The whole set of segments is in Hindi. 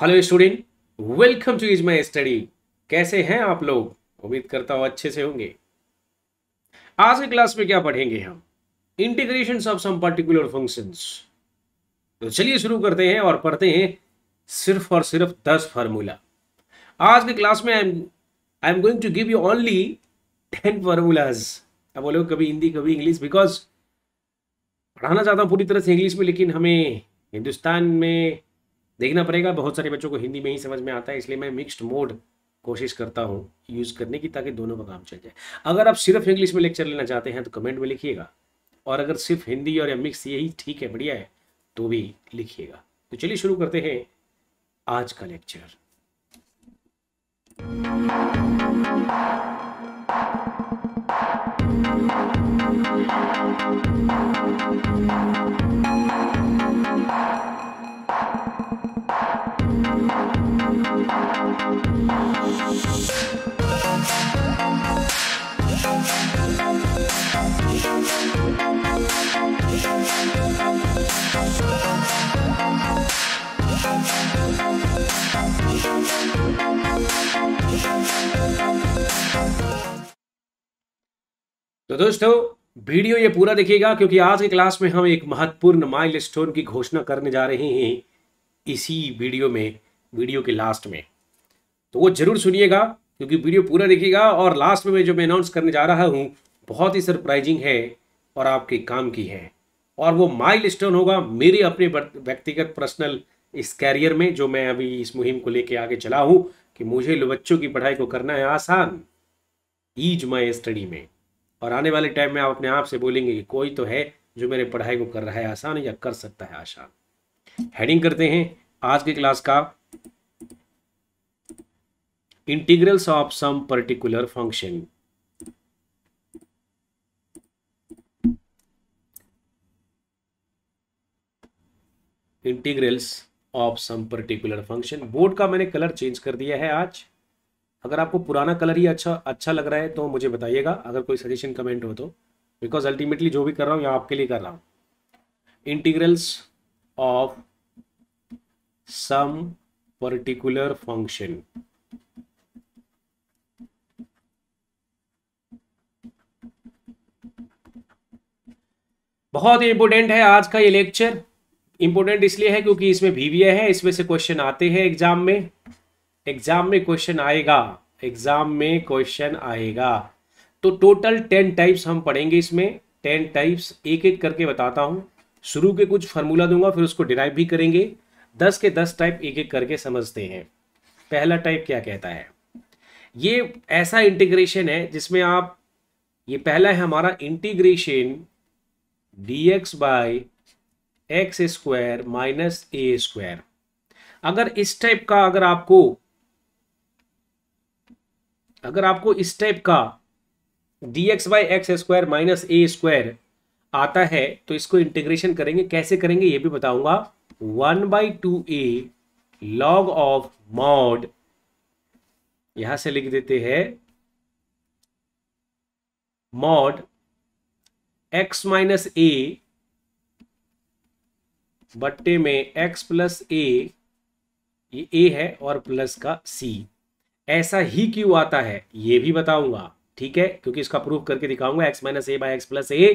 Hello student welcome to is my study कैसे हैं आप लोग उम्मीद करता हूं अच्छे से होंगे आज के क्लास में क्या पढ़ेंगे हम integration of some particular functions तो चलिए शुरू करते हैं और पढ़ते हैं सिर्फ और सिर्फ दस फार्मूला आज के क्लास में I am I am going to give you only ten formulas अब बोलो कभी हिंदी कभी इंग्लिश बिकॉज पढ़ाना चाहता हूँ पूरी तरह से इंग्लिश में लेकिन हमें हिंदुस्तान में देखना पड़ेगा बहुत सारे बच्चों को हिंदी में ही समझ में आता है इसलिए मैं मिक्स्ड मोड कोशिश करता हूँ यूज़ करने की ताकि दोनों का काम चल जाए अगर आप सिर्फ इंग्लिश में लेक्चर लेना चाहते हैं तो कमेंट में लिखिएगा और अगर सिर्फ हिंदी और मिक्स यही ठीक है बढ़िया है तो भी लिखिएगा तो चलिए शुरू करते हैं आज का लेक्चर Thank you. तो दोस्तों वीडियो ये पूरा देखिएगा क्योंकि आज के क्लास में हम एक महत्वपूर्ण माइलस्टोन की घोषणा करने जा रहे हैं इसी वीडियो में वीडियो के लास्ट में तो वो जरूर सुनिएगा क्योंकि वीडियो पूरा देखिएगा और लास्ट में मैं जो मैं अनाउंस करने जा रहा हूँ बहुत ही सरप्राइजिंग है और आपके काम की है और वो माइल स्टोन होगा मेरे अपने व्यक्तिगत पर्सनल इस कैरियर में जो मैं अभी इस मुहिम को लेके आगे चला हूँ कि मुझे बच्चों की पढ़ाई को करना है आसान ईज माई स्टडी में और आने वाले टाइम में आप अपने आप से बोलेंगे कि कोई तो है जो मेरे पढ़ाई को कर रहा है आसान या कर सकता है आसान हेडिंग करते हैं आज के क्लास का integrals of some particular function integrals of some particular function board का मैंने कलर चेंज कर दिया है आज अगर आपको पुराना कलर ही अच्छा अच्छा लग रहा है तो मुझे बताइएगा अगर कोई सजेशन कमेंट हो तो बिकॉज अल्टीमेटली जो भी कर रहा हूं या आपके लिए कर रहा हूं integrals of some particular function बहुत इंपॉर्टेंट है आज का ये लेक्चर इंपॉर्टेंट इसलिए है क्योंकि इसमें भीवीआई है इसमें से क्वेश्चन आते हैं एग्जाम में एग्जाम में क्वेश्चन आएगा एग्जाम में क्वेश्चन आएगा तो टोटल टेन टाइप्स हम पढ़ेंगे इसमें टेन टाइप्स एक एक करके बताता हूँ शुरू के कुछ फार्मूला दूंगा फिर उसको डिराइव भी करेंगे दस के दस टाइप एक एक करके समझते हैं पहला टाइप क्या कहता है ये ऐसा इंटीग्रेशन है जिसमें आप ये पहला है हमारा integration dx by x square minus a square अगर इस टाइप का अगर आपको अगर आपको इस टाइप का dx by x square minus a square आता है तो इसको इंटीग्रेशन करेंगे कैसे करेंगे ये भी बताऊंगा one by two a log of mod यहां से लिख देते हैं मॉड एक्स माइनस ए बट्टे में एक्स प्लस ए ये ए है और प्लस का सी ऐसा ही क्यों आता है ये भी बताऊंगा ठीक है क्योंकि इसका प्रूफ करके दिखाऊंगा x minus a by x plus a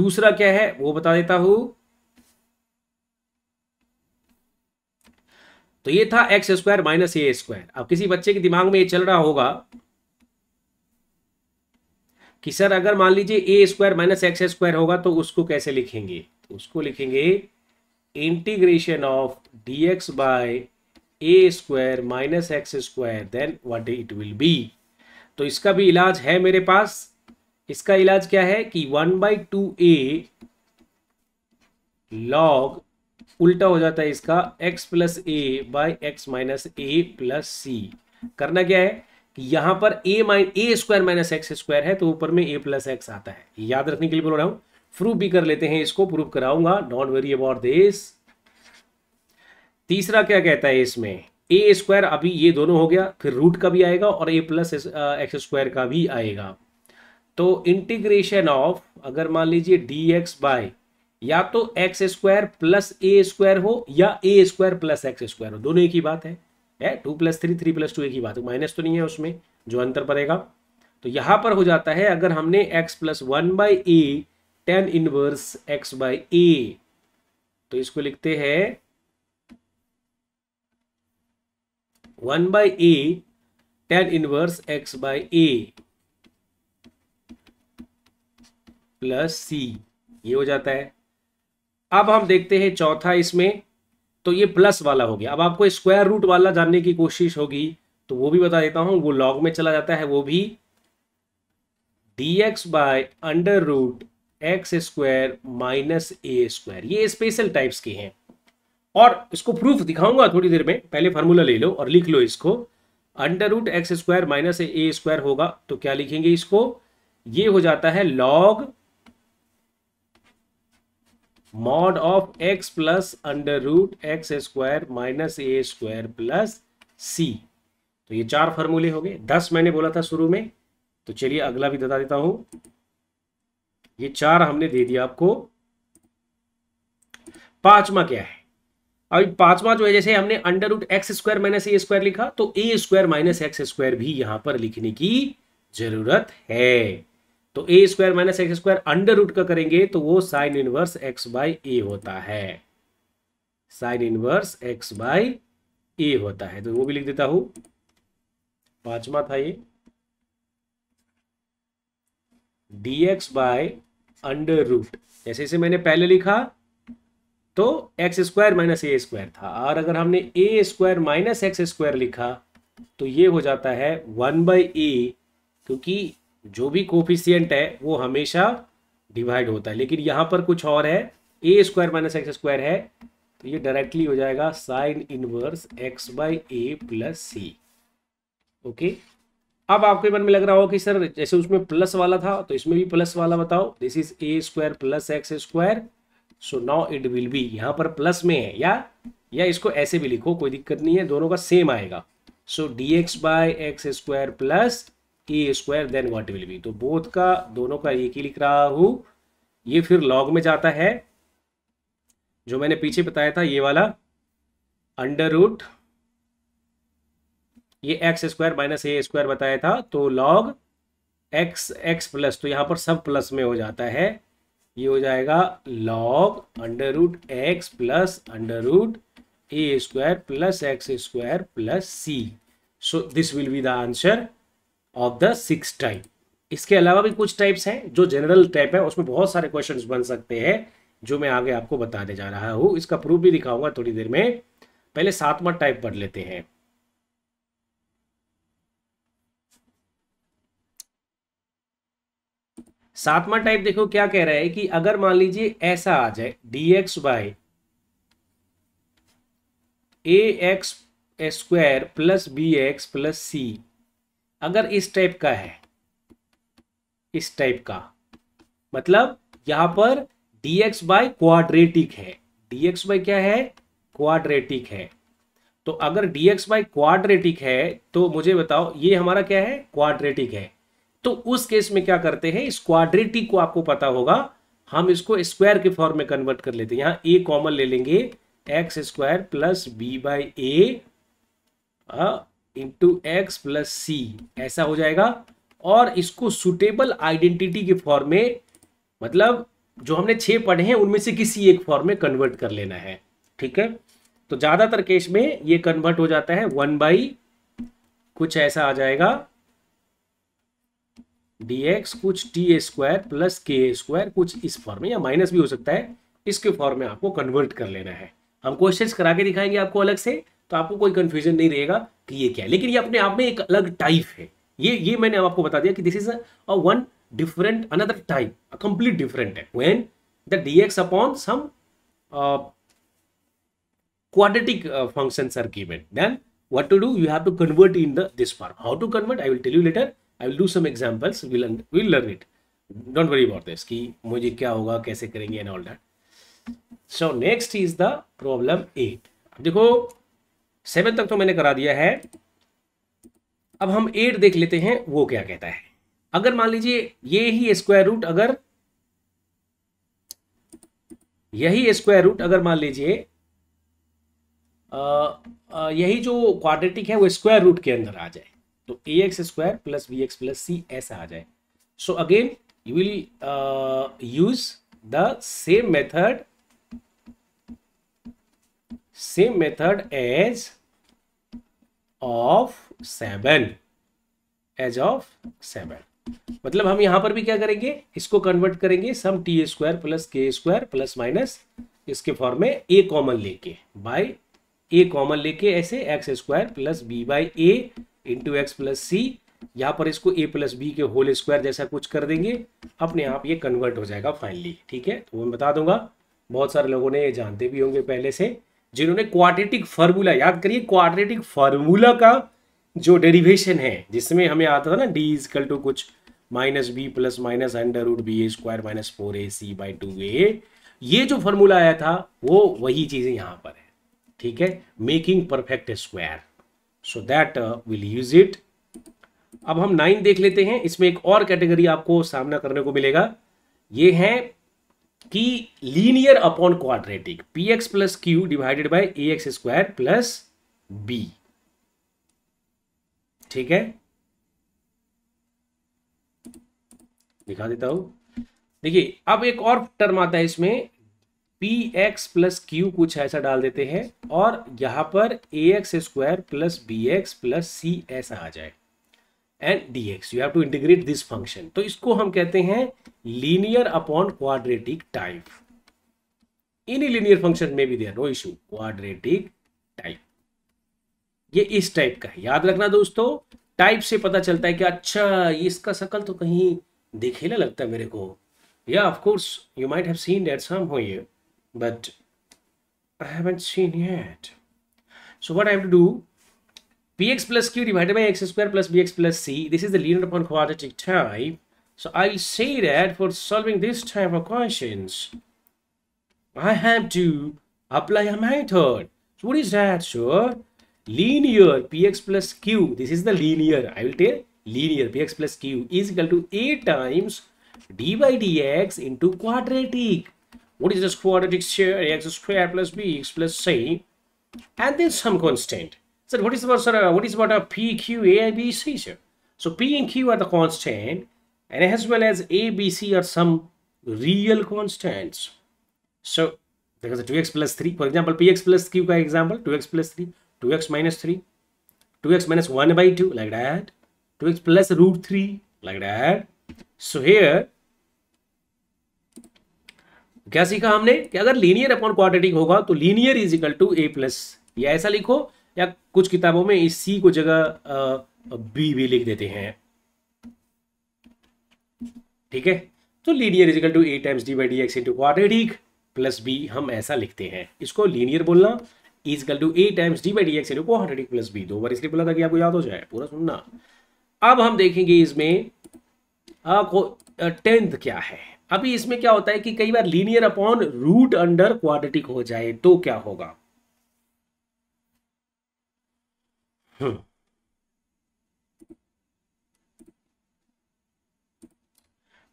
दूसरा क्या है वो बता देता हूं तो ये था x square minus a square अब किसी बच्चे के दिमाग में ये चल रहा होगा कि सर अगर मान लीजिए a square minus x square होगा तो उसको कैसे लिखेंगे उसको लिखेंगे integration of d x by a square minus x square then what it will be तो इसका भी इलाज है मेरे पास इसका इलाज क्या है कि one by two a log उल्टा हो जाता है इसका x plus a by x minus a plus c करना क्या है यहां पर a minus a square minus x square है तो ऊपर में ए प्लस एक्स आता है याद रखने के लिए बोल रहा हूं प्रूफ भी कर लेते हैं इसको प्रूफ कराऊंगा डोंट वरी अबाउट दिस तीसरा क्या कहता है इसमें ए स्क्वायर अभी ये दोनों हो गया फिर रूट का भी आएगा और ए प्लस एक्स स्क्वायर का भी आएगा तो इंटीग्रेशन ऑफ अगर मान लीजिए डी एक्स बाय या तो x square plus a square हो या a square plus x square हो दोनों एक ही बात है है two plus three three plus two एक ही बात है माइनस तो नहीं है उसमें जो अंतर पड़ेगा तो यहाँ पर हो जाता है अगर हमने x plus one by a tan inverse x by a तो इसको लिखते हैं one by a tan inverse x by a plus c ये हो जाता है अब हम देखते हैं चौथा इसमें तो ये प्लस वाला हो गया अब आपको स्क्वायर रूट वाला जानने की कोशिश होगी तो वो भी बता देता हूं वो लॉग में चला जाता है वो भी d x by under root x square minus a square ये स्पेशल टाइप्स के हैं और इसको प्रूफ दिखाऊंगा थोड़ी देर में पहले फार्मूला ले लो और लिख लो इसको under root x square minus a square होगा तो क्या लिखेंगे इसको ये हो जाता है log mod of x plus under root x square minus a square plus c तो ये चार फॉर्मूले हो गए दस मैंने बोला था शुरू में तो चलिए अगला भी बता देता हूं ये चार हमने दे दिया आपको पांचवा क्या है अभी पांचवा जो है जैसे हमने under root x square minus a square लिखा तो a square minus x square भी यहां पर लिखने की जरूरत है तो a square minus x square under root का करेंगे तो वो sine inverse x by a होता है sine inverse x by a होता है तो वो भी लिख देता हूं पांचवा था ये d x by under root जैसे इसे मैंने पहले लिखा तो x square minus a square था और अगर हमने a square minus x square लिखा तो ये हो जाता है वन बाई ए क्योंकि जो भी कोफिशियंट है वो हमेशा डिवाइड होता है लेकिन यहाँ पर कुछ और है a square minus x square है तो ये डायरेक्टली हो जाएगा sine inverse x by a plus c okay अब आपके मन में लग रहा हो कि सर जैसे उसमें प्लस वाला था तो इसमें भी प्लस वाला बताओ this is a square plus x square so now it will be यहाँ पर प्लस में है या या इसको ऐसे भी लिखो कोई दिक्कत नहीं है दोनों का सेम आएगा so d x by x square plus a square then what will be तो बोध का दोनों का एक ही लिख रहा हूं ये फिर लॉग में जाता है जो मैंने पीछे बताया था ये वाला अंडर रूट ये x square minus a square बताया था तो लॉग एक्स एक्स प्लस तो यहां पर सब प्लस में हो जाता है ये हो जाएगा log under root x plus under root a square plus x square plus c so this will be the answer of the six type इसके अलावा भी कुछ टाइप्स हैं जो जनरल टाइप है उसमें बहुत सारे क्वेश्चन बन सकते हैं जो मैं आगे आपको बताने जा रहा हूं इसका प्रूफ भी दिखाऊंगा थोड़ी देर में पहले सातवां टाइप पढ़ लेते हैं सातवां टाइप देखो क्या कह रहा है कि अगर मान लीजिए ऐसा आ जाए d x by x square plus b x plus c अगर इस टाइप का है इस टाइप का मतलब यहां पर dx बाय क्वाड्रेटिक है dx बाय क्या है क्वाड्रेटिक है तो अगर dx बाय क्वाड्रेटिक है तो मुझे बताओ ये हमारा क्या है क्वाड्रेटिक है तो उस केस में क्या करते हैं इस क्वाड्रेटिक को आपको पता होगा हम इसको स्क्वायर के फॉर्म में कन्वर्ट कर लेते हैं यहां a कॉमन ले लेंगे x square plus b by a into x plus c ऐसा हो जाएगा और इसको सुटेबल आइडेंटिटी के फॉर्म में मतलब जो हमने छह पढ़े हैं उनमें से किसी एक फॉर्म में कन्वर्ट कर लेना है ठीक है तो ज़्यादातर केस में ये कन्वर्ट हो जाता है वन बाई कुछ ऐसा आ जाएगा डी एक्स कुछ t square plus k square कुछ इस फॉर्म में या माइनस भी हो सकता है इसके फॉर्म में आपको कन्वर्ट कर लेना है हम कोशिश करा के दिखाएंगे आपको अलग से तो आपको कोई कंफ्यूजन नहीं रहेगा कि ये क्या है लेकिन ये अपने आप में एक अलग टाइप है ये ये मैंने आपको बता दिया कि this is a one different another type complete different है when the d x upon some quadratic function circuit then what to do you have to convert in this part how to convert I will tell you later I will do some examples will learn it don't worry about this कि मुझे क्या होगा कैसे करेंगे and all that so next is the problem eight देखो सेवन तक तो मैंने करा दिया है अब हम एट देख लेते हैं वो क्या कहता है अगर मान लीजिए ये ही स्क्वायर रूट अगर यही स्क्वायर रूट अगर मान लीजिए यही जो क्वाड्रेटिक है वो स्क्वायर रूट के अंदर आ जाए तो a x square plus b x plus c ऐसा आ जाए so again you will use the same method same method as of seven as of seven मतलब हम यहां पर भी क्या करेंगे इसको कन्वर्ट करेंगे some t square plus k square plus minus इसके फॉर्म में ए कॉमन लेके बाय ए कॉमन लेके ऐसे x square plus b by a into x plus c यहां पर इसको ए प्लस बी के होल स्क्वायर जैसा कुछ कर देंगे अपने आप ये कन्वर्ट हो जाएगा फाइनली ठीक है तो मैं बता दूंगा बहुत सारे लोगों ने ये जानते भी होंगे पहले से जिन्होंने क्वाड्रेटिक फार्मूला याद करिए क्वाड्रेटिक फार्मूला का जो डेरिवेशन है जिसमें हमें आता था ना डी इजकल टू कुछ minus b plus minus under root b a square minus four a c by two a ये जो फॉर्मूला आया था वो वही चीज़ यहां पर है ठीक है making perfect square so that will use it अब हम नाइन देख लेते हैं इसमें एक और कैटेगरी आपको सामना करने को मिलेगा ये है कि linear upon quadratic p x plus q divided by a x square plus b ठीक है दिखा देता हूं देखिए अब एक और टर्म आता है इसमें पी एक्स प्लस क्यू कुछ ऐसा डाल देते हैं और यहां पर a x square plus b x plus c ऐसा आ जाए and d x you have to integrate this function तो इसको हम कहते हैं linear upon quadratic type any linear function में भी there no issue quadratic type ये इस टाइप का है याद रखना दोस्तों टाइप से पता चलता है कि अच्छा इसका सकल तो कहीं दिखेला लगता है मेरे को या of course you might have seen that some हो ये but I haven't seen it so what I have to do bx plus q divided by x square plus bx plus c. This is the linear upon quadratic type. So I'll say that for solving this type of questions, I have to apply a method. So what is that, Sure, Linear px plus q. This is the linear. I will tell linear px plus q is equal to a times d by dx into quadratic. What is this quadratic here? x square plus bx plus c and then some constant. Sir, what is about sir, what is about a P, Q, A, B, C, sir? So P and Q are the constant, and as well as A, B, C are some real constants. So there is a 2x plus 3. For example, px plus q का example 2x plus 3, 2x minus 3, 2x minus 1 by 2 like that, 2x plus root 3 like that. So here क्या सीखा हमने कि अगर लीनियर अपॉन क्वाड्रेटिक होगा तो linear is equal to a plus या ऐसा लिखो या कुछ किताबों में इस सी को जगह बी भी लिख देते हैं ठीक है तो linear is equal to a times d by d x into quadratic plus b हम ऐसा लिखते हैं इसको लीनियर बोलना is equal to a times d by d x into quadratic plus b दो बार इसलिए बोला था कि आपको याद हो जाए पूरा सुनना अब हम देखेंगे इसमें टेंथ क्या है अभी इसमें क्या होता है कि कई बार linear upon root under quadratic हो जाए तो क्या होगा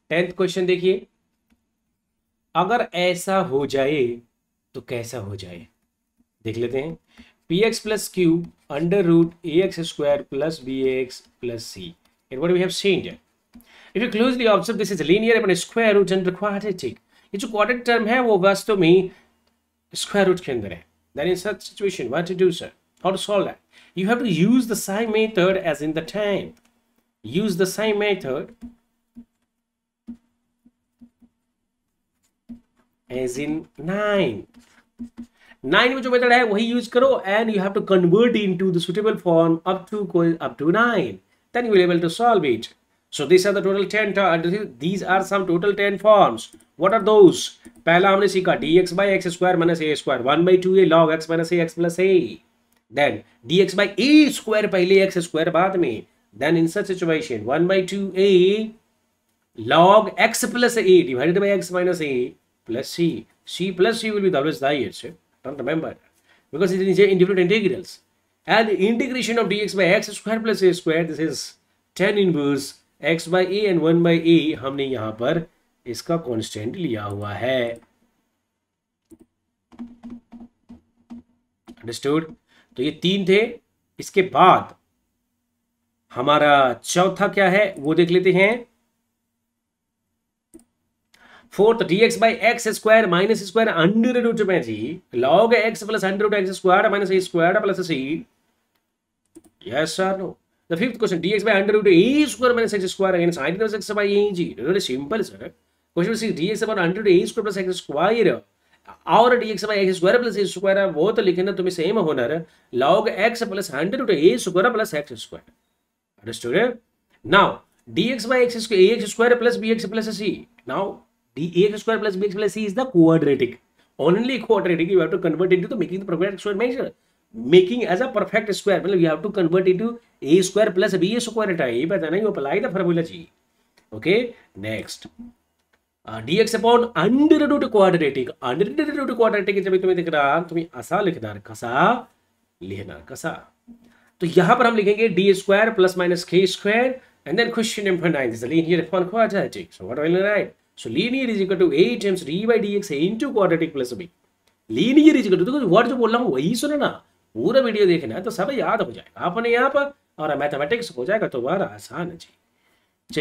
टेंथ क्वेश्चन देखिए अगर ऐसा हो जाए तो कैसा हो जाए देख लेते हैं p x plus q under root a x square plus b x plus c it what we have seen here. If you closely observe, this is linear upon square root and quadratic. ये जो क्वाड्रेटिक टर्म है वो वास्तव में स्क्वायर रूट के अंदर है then in such situation what to do sir How to solve that? You have to use the same method as in the time. Use the same method as in 9. 9 method जो मेथड Use वही यूज करो and you have to convert into the suitable form up to 9. Then you will able to solve it. So these are the total 10 uh, these are some total 10 forms. What are those? पहला हमने सीखा dx by x square minus a square 1 by 2a log x minus a x plus a. Then dx by a square पहले x square बाद में then in such situation one by two a log x plus a divided by x minus a plus c. c plus c will be always the highest. Don't remember because it is in different integrals. And integration of dx by x square plus a square this is tan inverse x by a and 1 by a हमने यहाँ पर इसका कांस्टेंट लिया हुआ है अंडरस्टूड तो ये तीन थे इसके बाद हमारा चौथा क्या है वो देख लेते हैं fourth d x by x square minus square under root में जी log x plus under root x square minus square plus c yes sir no the fifth question d x by under root a square minus x square again sine x by a जी very simple sir question c d x by under root a square plus x square और d x by x square plus a square है वो तो लिखे ना तुम्हें सेम होना है log x plus hundred a square plus x square understood now d x by x a x square plus b x plus c now d x square plus b x plus c is the quadratic only quadratic you have to convert into the making the perfect square measure making as a perfect square मतलब you have to convert into a square plus b square it है ये बताना you apply the formula ji okay next Uh, upon under root quadratic under root quadratic के जब तुम्हें दिख रहा तुम्हें आसान लिखना कसा लिखना कसा तो यहां पर हम लिखेंगे d square plus minus k square and then question number nine is linear upon quadratic so what will write so linear is equal to a times d by d x into quadratic plus b linear is equal to देखो वर्ड जो बोल रहा हूँ वही ना पूरा वीडियो देखना है तो सब याद हो जाएगा आपने यहाँ पर और मैथमेटिक्स हो जाएगा तो बार आसान है जी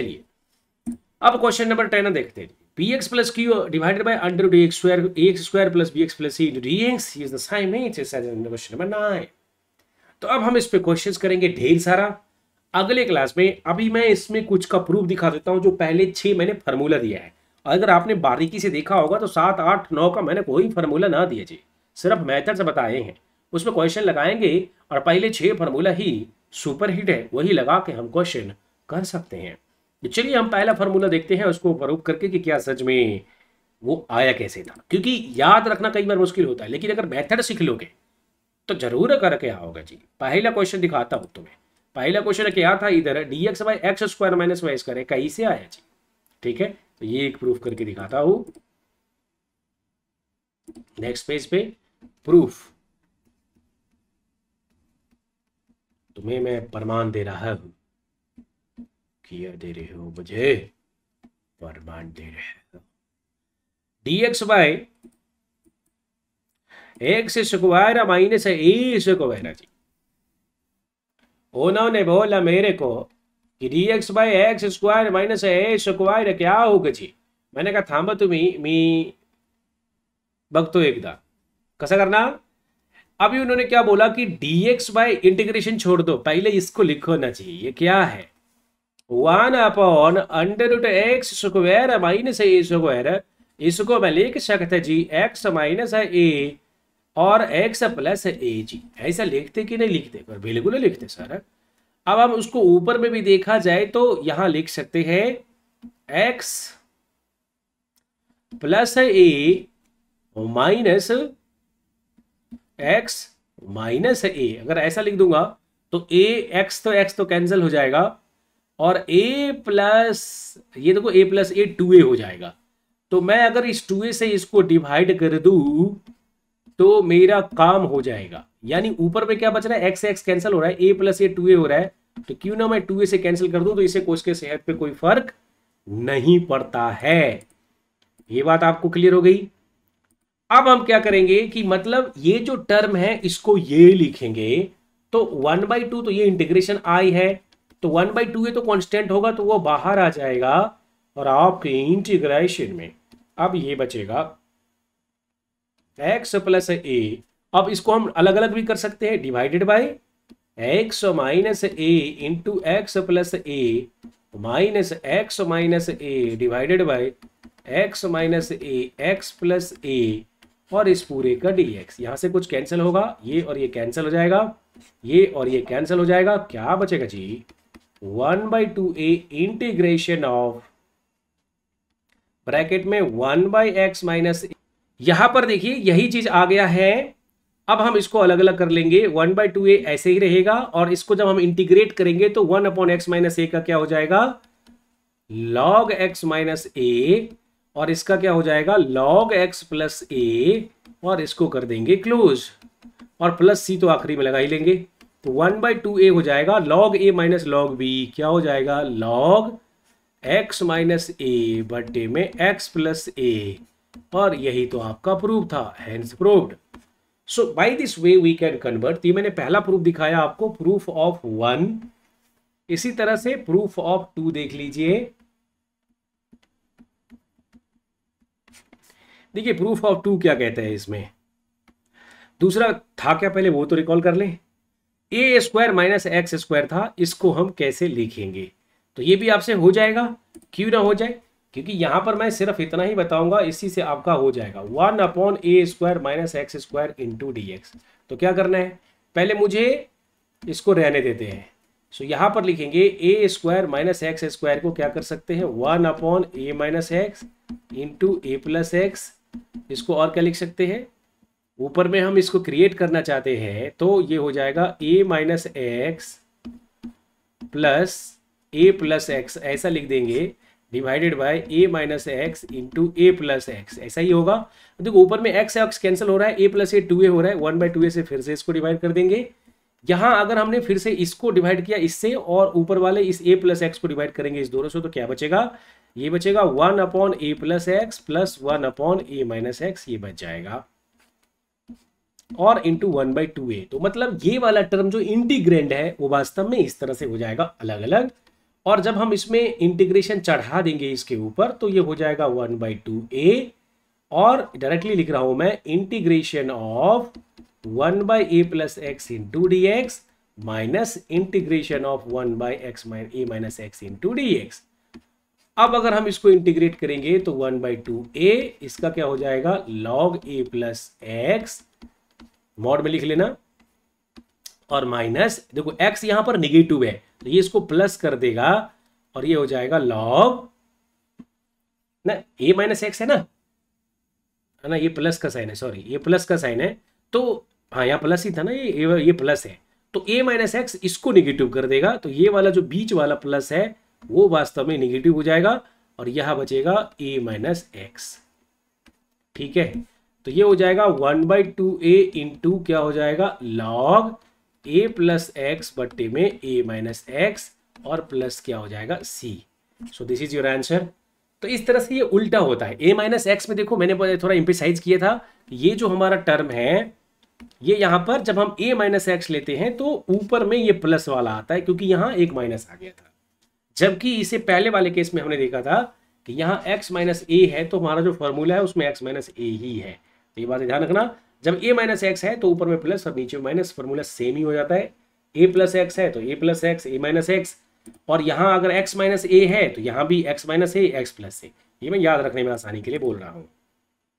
चलिए अब क्वेश्चन नंबर टेन देखते हैं px plus q divided by under root ax square ax square plus bx plus c into dx is the same h as in question number nine तो अब हम इस पे क्वेश्चंस करेंगे ढेर सारा अगले क्लास में अभी मैं इसमें कुछ का प्रूफ दिखा देता हूँ जो पहले छः मैंने फार्मूला दिया है अगर आपने बारीकी से देखा होगा तो सात आठ नौ का मैंने कोई फार्मूला ना दिया जी सिर्फ मेथड से बताए हैं उसमें क्वेश्चन लगाएंगे और पहले छः फार्मूला ही सुपर हिट है वही लगा के हम क्वेश्चन कर सकते हैं तो चलिए हम पहला फॉर्मूला देखते हैं उसको फरोग करके कि क्या सच में वो आया कैसे था क्योंकि याद रखना कई बार मुश्किल होता है लेकिन अगर मेथड सीख लोगे तो जरूर करके आओगे जी पहला क्वेश्चन दिखाता हूं तुम्हें पहला क्वेश्चन क्या था इधर d x by x square minus y square कहीं से आया जी ठीक है तो ये एक प्रूफ करके दिखाता हूं नेक्स्ट पेज पे प्रूफ तुम्हें मैं प्रमाण दे रहा हूं किया दे रहे हो मुझे प्रमाण दे रहे हो dx by x square minus a square जी उन्होंने बोला मेरे को कि dx by x square minus a square क्या होगा जी मैंने कहा थांबा तुम्हें तो मी बघतो एकदा कैसा करना अभी उन्होंने क्या बोला कि dx बाय इंटीग्रेशन छोड़ दो पहले इसको लिखो ना जी ये क्या है one upon under root x square minus a square इसको मैं लिख सकते जी एक्स माइनस ए और एक्स प्लस ए जी ऐसा लिखते कि नहीं लिखते पर बिल्कुल लिखते सर अब हम उसको ऊपर में भी देखा जाए तो यहां लिख सकते हैं x plus a minus x minus a अगर ऐसा लिख दूंगा तो ए एक्स तो एक्स तो कैंसिल हो जाएगा और ए प्लस ये देखो ए प्लस ए टू ए हो जाएगा तो मैं अगर इस टू ए से इसको डिवाइड कर दू तो मेरा काम हो जाएगा यानी ऊपर में क्या बच रहा है एक्स एक्स कैंसिल हो रहा है ए प्लस ए टू ए हो रहा है तो क्यों ना मैं टू ए से कैंसिल कर दू तो इसे कोश के सेहत पे कोई फर्क नहीं पड़ता है ये बात आपको क्लियर हो गई अब हम क्या करेंगे कि मतलब ये जो टर्म है इसको ये लिखेंगे तो वन बाई टू तो ये इंटीग्रेशन आई है तो वन बाई टू ये तो कॉन्स्टेंट होगा तो वो बाहर आ जाएगा और आपके इंटीग्रेशन में अब ये बचेगा एक्स प्लस ए अब इसको हम अलग अलग भी कर सकते हैं divided by x minus a into x plus a minus x minus a divided by x minus a x plus a और इस पूरे का डी एक्स यहां से कुछ कैंसिल होगा ये और ये कैंसिल हो जाएगा ये और ये कैंसिल हो जाएगा क्या बचेगा जी one by two a integration of bracket में वन बाई एक्स माइनस यहां पर देखिए यही चीज आ गया है अब हम इसको अलग अलग कर लेंगे वन बाई टू ए ऐसे ही रहेगा और इसको जब हम इंटीग्रेट करेंगे तो one upon x minus a का क्या हो जाएगा लॉग एक्स माइनस ए और इसका क्या हो जाएगा लॉग एक्स प्लस ए और इसको कर देंगे क्लोज और प्लस सी तो आखिरी में लगा ही लेंगे तो वन बाई टू ए हो जाएगा log a minus log b क्या हो जाएगा लॉग एक्स माइनस ए बटे में एक्स प्लस ए और यही तो आपका प्रूफ था hence proof so by this way we can convert ये मैंने पहला प्रूफ दिखाया आपको प्रूफ ऑफ वन इसी तरह से प्रूफ ऑफ टू देख लीजिए देखिए प्रूफ ऑफ टू क्या कहते हैं इसमें दूसरा था क्या पहले वो तो रिकॉल कर लें a square minus x square था इसको हम कैसे लिखेंगे तो ये भी आपसे हो जाएगा क्यों ना हो जाए क्योंकि यहां पर मैं सिर्फ इतना ही बताऊंगा इसी से आपका हो जाएगा one upon a square minus x square into d x तो क्या करना है पहले मुझे इसको रहने देते हैं सो यहां यहाँ पर लिखेंगे a square minus x square को क्या कर सकते हैं one upon a minus x into a plus x इसको और क्या लिख सकते हैं ऊपर में हम इसको क्रिएट करना चाहते हैं तो ये हो जाएगा a minus x plus a plus x ऐसा लिख देंगे divided by a minus x into a plus x ऐसा ही होगा देखो ऊपर में x एक्स कैंसिल हो रहा है ए प्लस ए टू ए हो रहा है वन बाई टू ए से फिर से इसको डिवाइड कर देंगे यहां अगर हमने फिर से इसको डिवाइड किया इससे और ऊपर वाले इस ए प्लस एक्स को डिवाइड करेंगे इस दोनों से तो क्या बचेगा ये बचेगा one upon a plus x plus one upon a minus x ये बच जाएगा और into one by two a तो मतलब ये वाला टर्म जो इंटीग्रेंड है वो वास्तव में इस तरह से हो जाएगा अलग अलग और जब हम इसमें इंटीग्रेशन चढ़ा देंगे इसके ऊपर तो ये हो जाएगा वन बाई टू ए और डायरेक्टली लिख रहा हूं मैं integration of one by a plus x into d x minus integration of one by x a minus x into d x अब अगर हम इसको इंटीग्रेट करेंगे तो वन बाई टू ए इसका क्या हो जाएगा log a plus x mod में लिख लेना और माइनस देखो एक्स यहां पर निगेटिव है तो ये इसको प्लस कर देगा और ये हो जाएगा लॉग ना ए माइनस एक्स है ना है ना ये प्लस का साइन है सॉरी ये प्लस का साइन है तो हाँ यहाँ प्लस ही था ना ये ये प्लस है तो ए माइनस एक्स इसको निगेटिव कर देगा तो ये वाला जो बीच वाला प्लस है वो वास्तव में निगेटिव हो जाएगा और यह बचेगा ए माइनस एक्स ठीक है तो ये हो जाएगा one by two a into क्या हो जाएगा लॉग ए प्लस एक्स बट्टे में ए माइनस एक्स और प्लस क्या हो जाएगा c so this is your answer तो इस तरह से ये उल्टा होता है ए माइनस एक्स में देखो मैंने थोड़ा इंपिसाइज किया था ये जो हमारा टर्म है ये यहां पर जब हम ए माइनस एक्स लेते हैं तो ऊपर में ये प्लस वाला आता है क्योंकि यहां एक माइनस आ गया था जबकि इसे पहले वाले केस में हमने देखा था कि यहां एक्स माइनस ए है तो हमारा जो फॉर्मूला है उसमें एक्स माइनस ए ही है तो ये बात ध्यान रखना जब ए माइनस एक्स है तो ऊपर में प्लस और नीचे माइनस फॉर्मूला सेम ही हो जाता है ए प्लस एक्स है तो a plus x a minus x और यहां अगर एक्स माइनस ए है तो यहां भी x minus a x plus a ये मैं याद रखने में आसानी के लिए बोल रहा हूं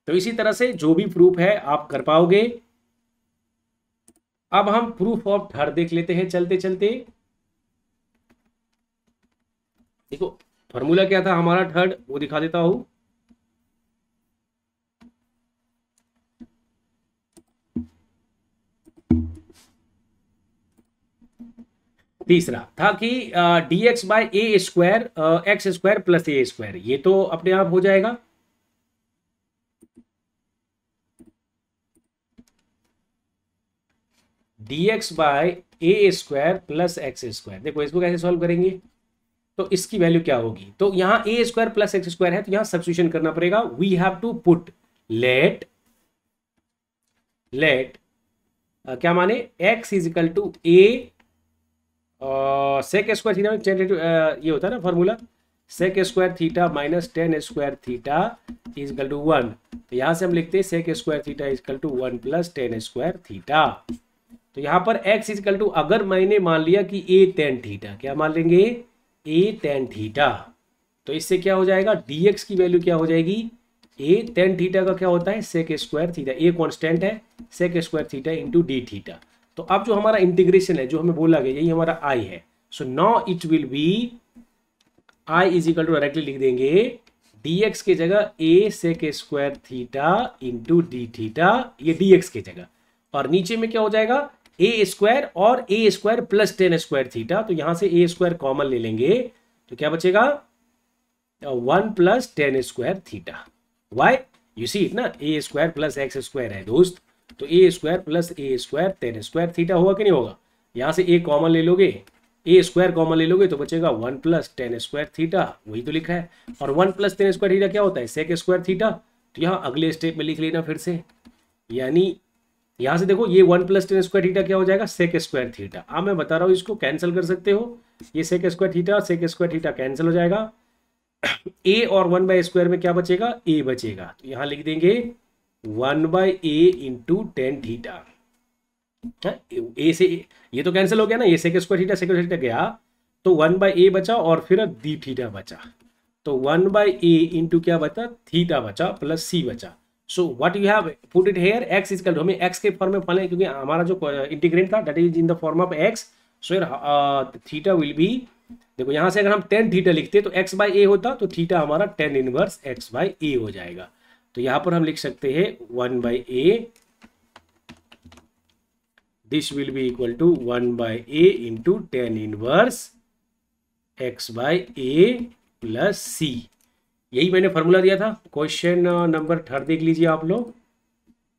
तो इसी तरह से जो भी प्रूफ है आप कर पाओगे अब हम प्रूफ ऑफ थर्ड देख लेते हैं चलते चलते देखो फॉर्मूला क्या था हमारा थर्ड वो दिखा देता हूं तीसरा था कि d x by a square x square plus a square ये तो अपने आप हो जाएगा d x by a square plus x square देखो इसको कैसे सॉल्व करेंगे तो इसकी वैल्यू क्या होगी तो यहां a square plus x square है तो यहां सब्सिट्यूशन करना पड़ेगा we have to put let let क्या माने x is equal to a sec square theta में टेन ये होता है ना formula sec square theta minus tan square theta is equal to one तो यहाँ से हम लिखते हैं sec square theta is equal to one plus tan square theta तो यहाँ पर x इजकल टू अगर मैंने मान लिया कि a टेन थीटा क्या मान लेंगे a टेन थीटा तो इससे क्या हो जाएगा dx की वैल्यू क्या हो जाएगी a टेन थीटा का क्या होता है sec square theta a constant है sec square theta into d theta तो अब जो हमारा इंटीग्रेशन है जो हमें बोला गया यही हमारा आई है so now it will be I is equal to directly लिख देंगे dx के जगह a sec square theta into d theta ये dx के जगह और नीचे में क्या हो जाएगा ए स्क्वायर और a square plus tan square theta तो यहां से ए स्क्वायर कॉमन ले लेंगे तो क्या बचेगा one plus tan square theta why you see ना a square plus x square है दोस्त तो a square plus a square tan square theta होगा कि नहीं होगा यहाँ से ए कॉमन ले लोगे ए स्क्वायर कॉमन ले लोगे तो बचेगा one plus tan square theta वही तो लिखा है और one plus tan square theta क्या होता है सेक स्क्वायर थीटा तो यहाँ अगले स्टेप में लिख लेना फिर से यानी यहाँ से देखो ये one plus tan square theta क्या हो जाएगा सेक स्क्वायर थीटा आप मैं बता रहा हूँ इसको कैंसिल कर सकते हो ये सेक स्क्वायर थीटा और सेक स्क्वायर थीटा कैंसिल हो जाएगा ए और वन बाय स्क्वायर में क्या बचेगा ए बचेगा तो यहाँ लिख देंगे one by a into tan theta a से ये तो कैंसिल हो गया ना a second square theta second theta गया तो वन बाई ए बचा और फिर डी थीटा बचा तो वन बाई ए इंटू क्या बचा थीटा बचा प्लस सी बचा so what you have put it here x is equal हमें एक्स के फॉर्म में पाले क्योंकि हमारा जो इंटीग्रेंट था that is in the form of x so यार थीटा विल बी देखो यहां से अगर हम टेन थीटा लिखते तो एक्स बाई ए होता तो थीटा हमारा tan inverse x by a हो जाएगा तो यहां पर हम लिख सकते हैं one by a this will be equal to one by a into tan inverse x by a plus c यही मैंने फॉर्मूला दिया था क्वेश्चन नंबर uh, थर्ड देख लीजिए आप लोग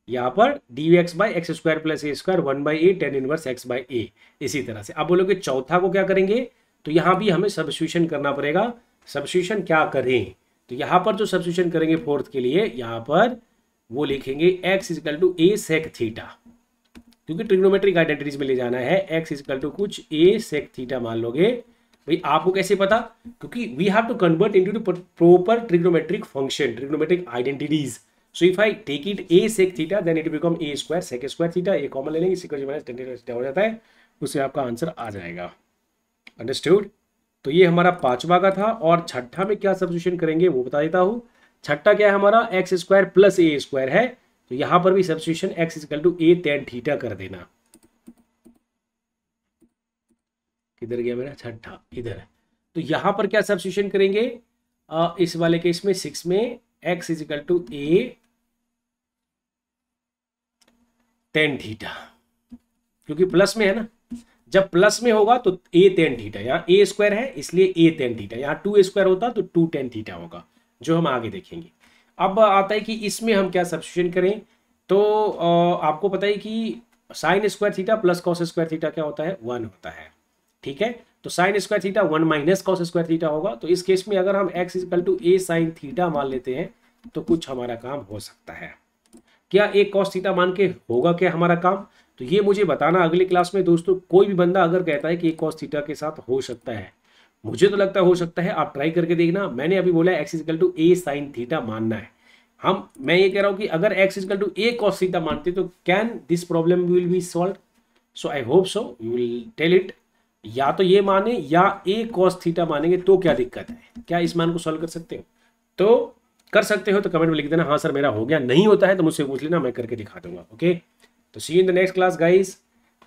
यहाँ पर d x by x square plus a square one by a tan inverse x by a इसी तरह से आप बोलोगे चौथा को क्या करेंगे तो यहाँ भी हमें सब्सिट्यूशन करना पड़ेगा सब्सिट्यूशन क्या करें तो यहां पर जो सब्सिट्यूशन करेंगे फोर्थ के लिए यहां पर वो लिखेंगे x is equal to a sec theta क्योंकि ट्रिग्नोमेट्रिक आइडेंटिटीज में ले जाना है एक्स इजकल टू कुछ ए सेक थीटा मान लोगे भाई आपको कैसे पता क्योंकि we have to convert into proper trigonometric function trigonometric identities so if I take it a sec theta then it become a square sec square theta a common ले लेंगे सिक्स माइनस टेन हो जाता है उससे आपका आंसर आ जाएगा अंडरस्टूड तो ये हमारा पांचवा का था और छठा में क्या सब्सिट्यूशन करेंगे वो बता देता हूं छठा क्या है हमारा x square plus a square है तो यहां पर भी substitution x is equal to a tan theta कर देना किधर गया मेरा छठा इधर तो यहां पर क्या सब्सिट्यूशन करेंगे आ, इस वाले केस में सिक्स में x is equal to a tan theta क्योंकि प्लस में है ना जब प्लस में होगा तो ए टेन थीटा यहाँ ए स्क्वायर है इसलिए ए टेन थीटा यहाँ टू स्क्वायर होता तो टू टेन थीटा होगा जो हम आगे देखेंगे अब आता है कि इसमें हम क्या सब्सिट्यूशन करें तो आपको पता है कि sine square theta plus cos square theta क्या होता है वन होता है ठीक है तो sine square theta one minus cos square theta होगा तो इस केस में अगर हम x is equal to a sine theta मान लेते हैं तो कुछ हमारा काम हो सकता है क्या ए कॉस थीटा मान के होगा क्या हमारा काम तो ये मुझे बताना अगले क्लास में दोस्तों कोई भी बंदा अगर कहता है कि एक कॉस थीटा के साथ हो सकता है मुझे तो लगता है हो सकता है आप ट्राई करके देखना मैंने अभी बोला x is equal to a sine theta मानना है हम मैं ये कह रहा हूँ कि अगर x is equal to a cos theta मानते तो can this problem will be solve so I hope so you will tell it या तो ये माने या ए कॉस थीटा मानेंगे तो क्या दिक्कत है क्या इस मान को सॉल्व कर सकते हो तो कर सकते हो तो कमेंट में लिख देना हाँ सर मेरा हो गया नहीं होता है तो मुझसे पूछ लेना मैं करके दिखा दूंगा ओके तो see in the next class guys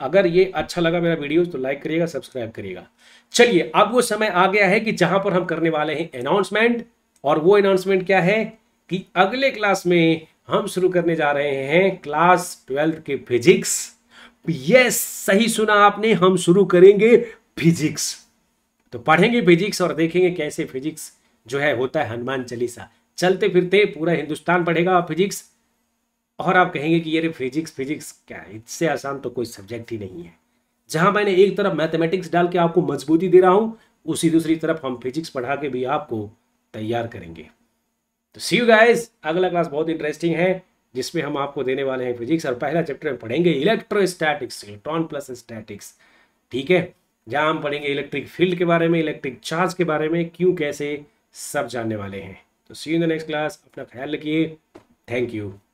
अगर ये अच्छा लगा मेरा वीडियो तो लाइक करिएगा सब्सक्राइब करिएगा चलिए अब वो समय आ गया है कि जहां पर हम करने वाले हैं अनाउंसमेंट और वो अनाउंसमेंट क्या है कि अगले क्लास में हम शुरू करने जा रहे हैं क्लास ट्वेल्थ के फिजिक्स ये सही सुना आपने हम शुरू करेंगे फिजिक्स तो पढ़ेंगे फिजिक्स और देखेंगे कैसे फिजिक्स जो है होता है हनुमान चालीसा चलते फिरते पूरा हिंदुस्तान पढ़ेगा फिजिक्स और आप कहेंगे कि ये फिजिक्स फिजिक्स क्या है इससे आसान तो कोई सब्जेक्ट ही नहीं है जहां मैंने एक तरफ मैथमेटिक्स डाल के आपको मजबूती दे रहा हूँ उसी दूसरी तरफ हम फिजिक्स पढ़ा के भी आपको तैयार करेंगे तो सी यू गाइस अगला क्लास बहुत इंटरेस्टिंग है जिसमें हम आपको देने वाले हैं फिजिक्स और पहला चैप्टर में पढ़ेंगे स्टैटिक्स इलेक्ट्रॉन प्लस स्टैटिक्स ठीक है जहां हम पढ़ेंगे इलेक्ट्रिक फील्ड के बारे में इलेक्ट्रिक चार्ज के बारे में क्यों कैसे सब जानने वाले हैं तो see you the next class अपना ख्याल रखिए थैंक यू